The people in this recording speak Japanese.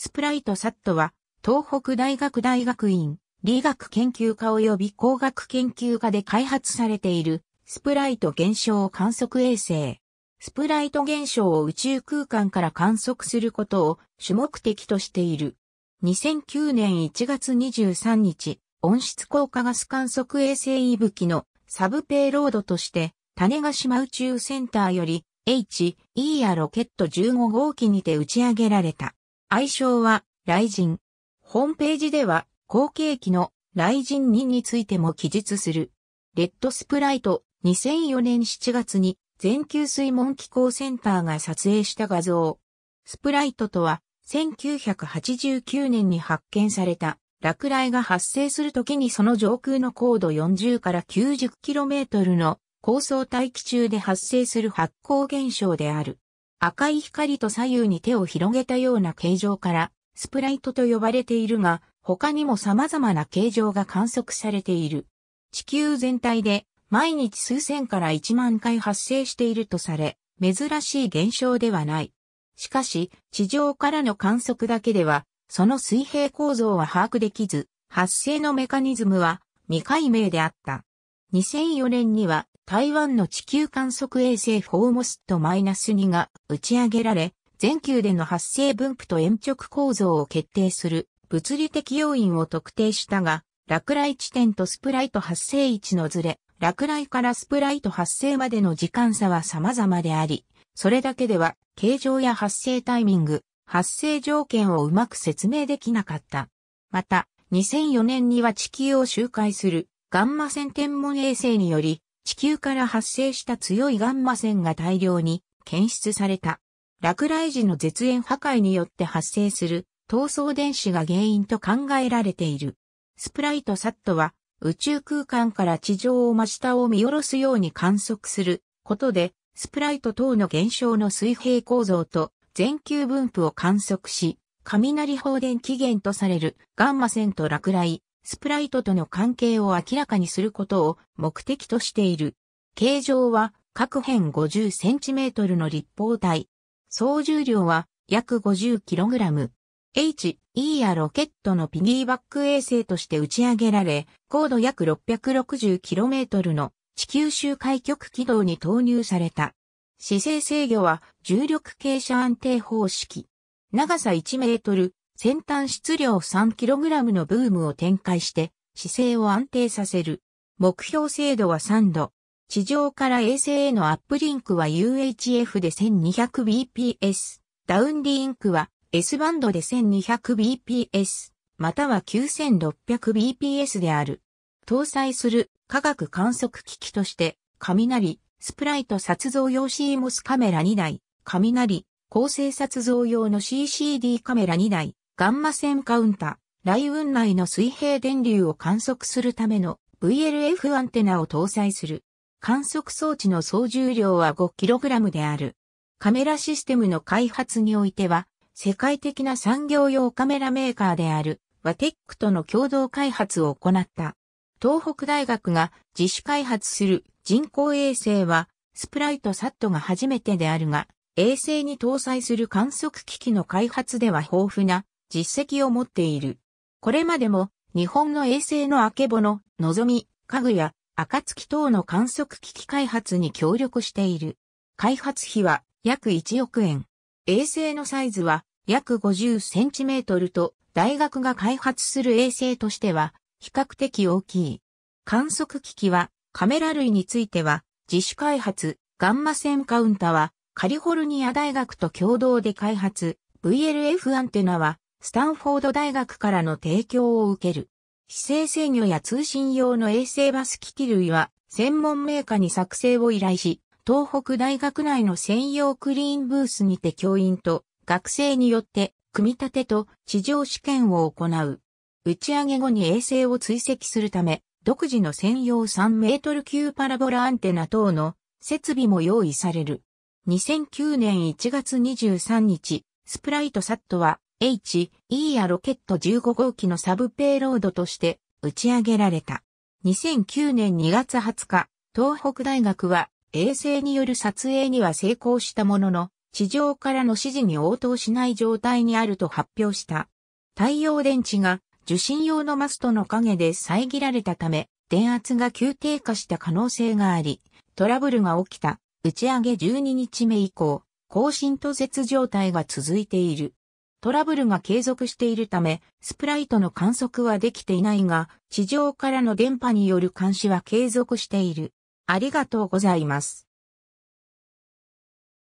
スプライト・サットは、東北大学大学院、理学研究科及び工学研究科で開発されている、スプライト現象観測衛星。スプライト現象を宇宙空間から観測することを主目的としている。2009年1月23日、温室効果ガス観測衛星いぶきのサブペイロードとして、種ヶ島宇宙センターより h e a ロケット15号機にて打ち上げられた。愛称は、雷神。ホームページでは、後継機の雷神2についても記述する。レッドスプライト、2004年7月に、全球水門機構センターが撮影した画像。スプライトとは、1989年に発見された、落雷が発生するときにその上空の高度40から 90km の高層大気中で発生する発光現象である。赤い光と左右に手を広げたような形状から、スプライトと呼ばれているが、他にも様々な形状が観測されている。地球全体で毎日数千から1万回発生しているとされ、珍しい現象ではない。しかし、地上からの観測だけでは、その水平構造は把握できず、発生のメカニズムは未解明であった。2004年には台湾の地球観測衛星フォーモスト -2 が打ち上げられ、全球での発生分布と鉛直構造を決定する物理的要因を特定したが、落雷地点とスプライト発生位置のずれ、落雷からスプライト発生までの時間差は様々であり、それだけでは形状や発生タイミング、発生条件をうまく説明できなかった。また、2004年には地球を周回するガンマ線天文衛星により地球から発生した強いガンマ線が大量に検出された。落雷時の絶縁破壊によって発生する闘争電子が原因と考えられている。スプライト・サットは宇宙空間から地上を真下を見下ろすように観測することで、スプライト等の現象の水平構造と全球分布を観測し、雷放電起源とされるガンマ線と落雷、スプライトとの関係を明らかにすることを目的としている。形状は各辺 50cm の立方体。総重量は約 50kg。h e やロケットのピギーバック衛星として打ち上げられ、高度約 660km の地球周回極軌道に投入された。姿勢制御は重力傾斜安定方式。長さ1メートル、先端質量 3kg のブームを展開して姿勢を安定させる。目標精度は3度。地上から衛星へのアップリンクは UHF で 1200bps。ダウンリンクは S バンドで 1200bps、または 9600bps である。搭載する科学観測機器として、雷、スプライト撮像用 CMOS カメラ2台、雷、構成撮像用の CCD カメラ2台、ガンマ線カウンタ、雷雲内の水平電流を観測するための VLF アンテナを搭載する。観測装置の総重量は 5kg である。カメラシステムの開発においては、世界的な産業用カメラメーカーである、ワテックとの共同開発を行った。東北大学が自主開発する人工衛星は、スプライトサットが初めてであるが、衛星に搭載する観測機器の開発では豊富な実績を持っている。これまでも日本の衛星のあけぼの、のぞみ、かぐや、あかつき等の観測機器開発に協力している。開発費は約1億円。衛星のサイズは約50センチメートルと大学が開発する衛星としては比較的大きい。観測機器はカメラ類については自主開発、ガンマ線カウンタはカリフォルニア大学と共同で開発、VLF アンテナはスタンフォード大学からの提供を受ける。姿勢制御や通信用の衛星バス機器類は、専門メーカーに作成を依頼し、東北大学内の専用クリーンブースにて教員と学生によって、組み立てと地上試験を行う。打ち上げ後に衛星を追跡するため、独自の専用3メートル級パラボラアンテナ等の設備も用意される。2009年1月23日、スプライトサットは H、E やロケット15号機のサブペイロードとして打ち上げられた。2009年2月20日、東北大学は衛星による撮影には成功したものの、地上からの指示に応答しない状態にあると発表した。太陽電池が受信用のマストの影で遮られたため、電圧が急低下した可能性があり、トラブルが起きた打ち上げ12日目以降、更新途絶状態が続いている。トラブルが継続しているため、スプライトの観測はできていないが、地上からの電波による監視は継続している。ありがとうございます。